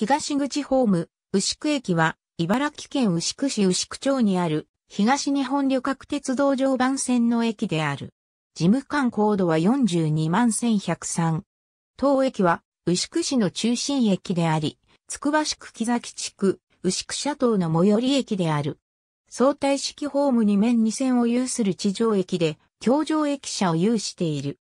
東口ホーム、牛久駅は、茨城県牛久市牛久町にある、東日本旅客鉄道常磐線の駅である。事務官高度は42万1103。当駅は、牛久市の中心駅であり、つくば市久木崎地区、牛久社島の最寄り駅である。相対式ホーム2面2線を有する地上駅で、京上駅舎を有している。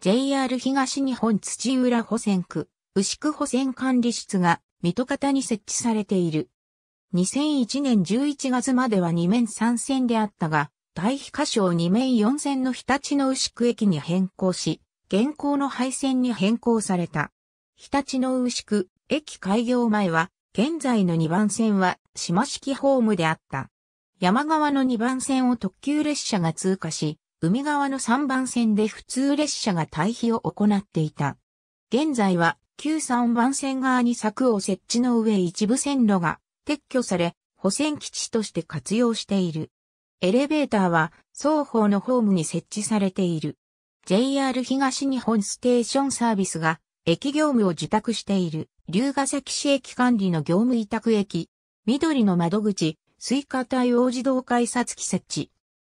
JR 東日本土浦保線区、牛久保線管理室が水戸方に設置されている。2001年11月までは2面3線であったが、大飛所を2面4線の日立の牛久駅に変更し、現行の廃線に変更された。日立の牛久駅開業前は、現在の2番線は島式ホームであった。山側の2番線を特急列車が通過し、海側の3番線で普通列車が対比を行っていた。現在は旧三番線側に柵を設置の上一部線路が撤去され、保線基地として活用している。エレベーターは双方のホームに設置されている。JR 東日本ステーションサービスが駅業務を受託している龍ヶ崎市駅管理の業務委託駅、緑の窓口、スイカ対応自動改札機設置。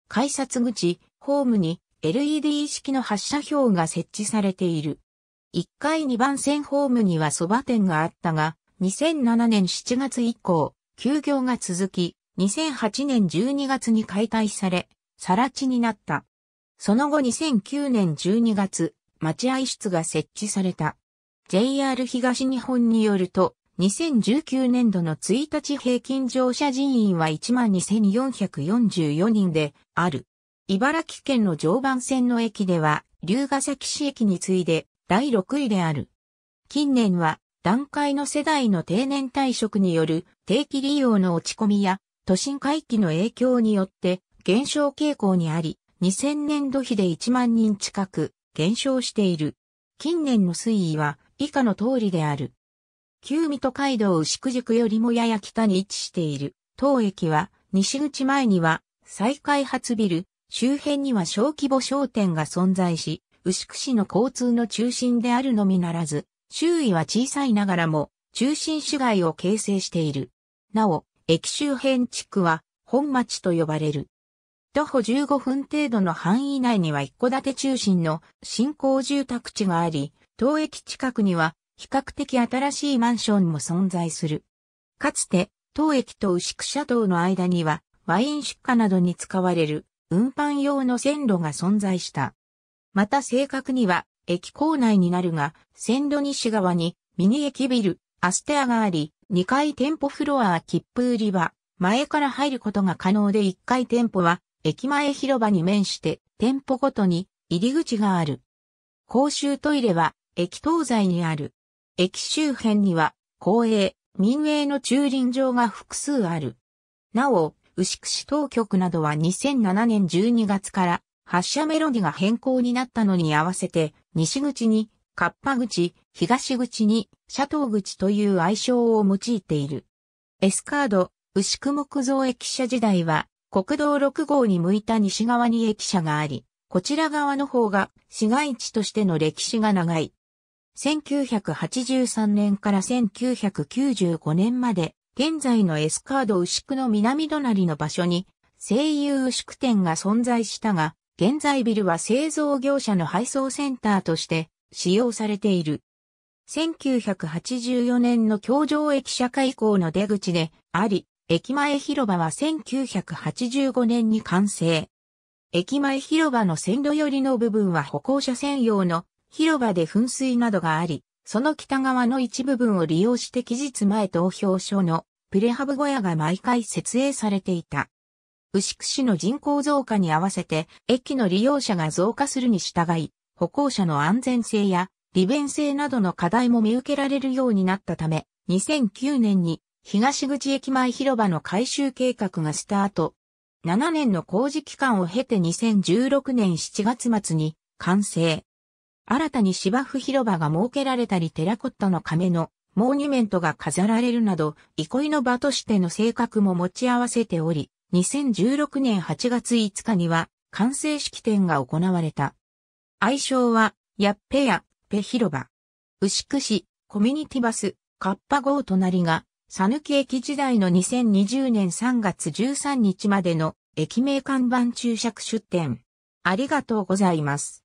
改札口、ホームに LED 式の発射表が設置されている。1階2番線ホームには蕎麦店があったが、2007年7月以降、休業が続き、2008年12月に解体され、さら地になった。その後2009年12月、待合室が設置された。JR 東日本によると、2019年度の1日平均乗車人員は12,444人である。茨城県の常磐線の駅では、龍ヶ崎市駅に次いで第6位である。近年は、段階の世代の定年退職による定期利用の落ち込みや、都心回帰の影響によって減少傾向にあり、2000年度比で1万人近く減少している。近年の推移は以下の通りである。旧水戸街道牛久宿よりもやや北に位置している当駅は西口前には再開発ビル、周辺には小規模商店が存在し、牛久市の交通の中心であるのみならず、周囲は小さいながらも、中心市街を形成している。なお、駅周辺地区は、本町と呼ばれる。徒歩15分程度の範囲内には一戸建て中心の新興住宅地があり、当駅近くには比較的新しいマンションも存在する。かつて、当駅と牛久車道の間にはワイン出荷などに使われる運搬用の線路が存在した。また正確には、駅構内になるが、線路西側に、ミニ駅ビル、アステアがあり、2階店舗フロア切符売り場、前から入ることが可能で1階店舗は、駅前広場に面して、店舗ごとに入り口がある。公衆トイレは、駅東西にある。駅周辺には、公営、民営の駐輪場が複数ある。なお、牛久市当局などは2007年12月から発車メロディが変更になったのに合わせて、西口に、カッパ口、東口に、シャトー口という愛称を用いている。エスカード、牛久木造駅舎時代は、国道6号に向いた西側に駅舎があり、こちら側の方が市街地としての歴史が長い。1983年から1995年まで、現在のエスカード牛久の南隣の場所に、西遊牛久店が存在したが、現在ビルは製造業者の配送センターとして使用されている。1984年の京城駅社会校の出口であり、駅前広場は1985年に完成。駅前広場の線路寄りの部分は歩行者専用の広場で噴水などがあり、その北側の一部分を利用して期日前投票所のプレハブ小屋が毎回設営されていた。牛久市の人口増加に合わせて、駅の利用者が増加するに従い、歩行者の安全性や利便性などの課題も見受けられるようになったため、2009年に東口駅前広場の改修計画がスタート。7年の工事期間を経て2016年7月末に完成。新たに芝生広場が設けられたりテラコッタの亀のモーニュメントが飾られるなど、憩いの場としての性格も持ち合わせており、2016年8月5日には完成式典が行われた。愛称は、やっぺや、ぺ広場。牛久市、コミュニティバス、カッパ号隣が、さぬき駅時代の2020年3月13日までの駅名看板注釈出店。ありがとうございます。